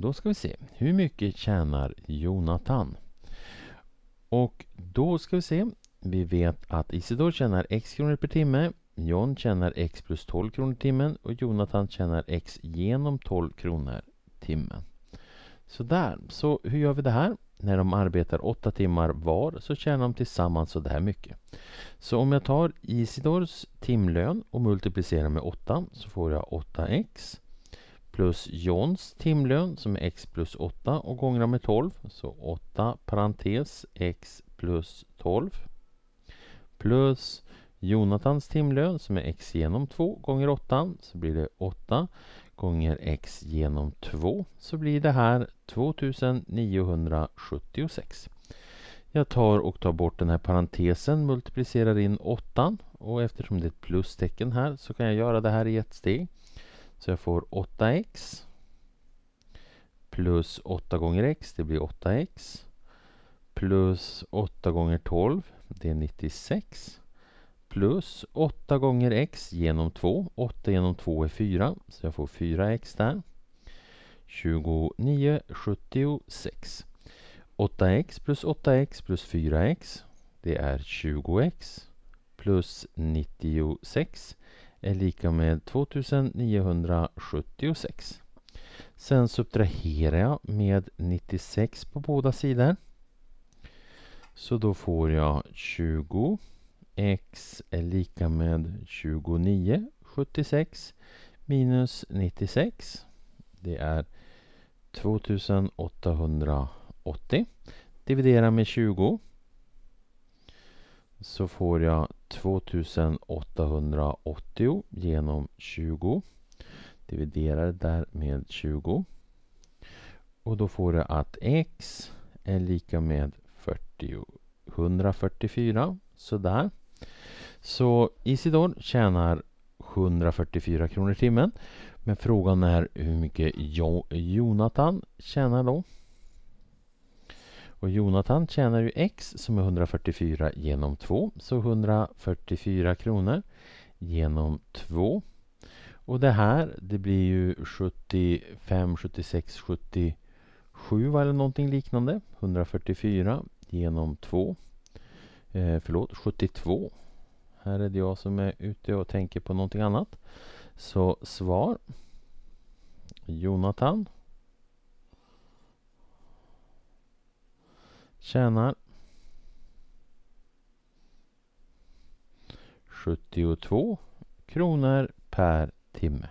Då ska vi se. Hur mycket tjänar Jonathan? Och då ska vi se. Vi vet att Isidor tjänar x kronor per timme. John tjänar x plus 12 kronor timmen och Jonathan tjänar x genom 12 kronor timmen. Sådär, så hur gör vi det här? När de arbetar 8 timmar var så tjänar de tillsammans så här mycket. Så om jag tar Isidors timlön och multiplicerar med 8 så får jag 8x plus Johns timlön som är x plus 8 och gånger med 12. Så 8 parentes x plus 12 plus Jonathans timlön som är x genom 2 gånger 8 så blir det 8 gånger x genom 2 så blir det här 2976. Jag tar och tar bort den här parentesen, multiplicerar in 8 och eftersom det är ett plustecken här så kan jag göra det här i ett steg. Så jag får 8x plus 8 gånger x, det blir 8x plus 8 gånger 12, det är 96 plus 8 gånger x genom 2, 8 genom 2 är 4, så jag får 4x där 29, 76 8x plus 8x plus 4x, det är 20x plus 96 är lika med 2976. Sen subtraherar jag med 96 på båda sidor. Så då får jag 20 x är lika med 2976 minus 96. Det är 2880. Dividera med 20. Så får jag 2880 genom 20. Dividerar där med 20. Och då får du att x är lika med 40, 144. Sådär. Så Isidor tjänar 144 kronor i timmen. Men frågan är hur mycket Jonathan tjänar då? Och Jonathan tjänar ju x som är 144 genom 2 så 144 kronor genom 2. Och det här det blir ju 75, 76, 77 eller någonting liknande. 144 genom 2. Eh, förlåt, 72. Här är det jag som är ute och tänker på någonting annat. Så svar Jonathan Tjänar. 72 kronor per timme.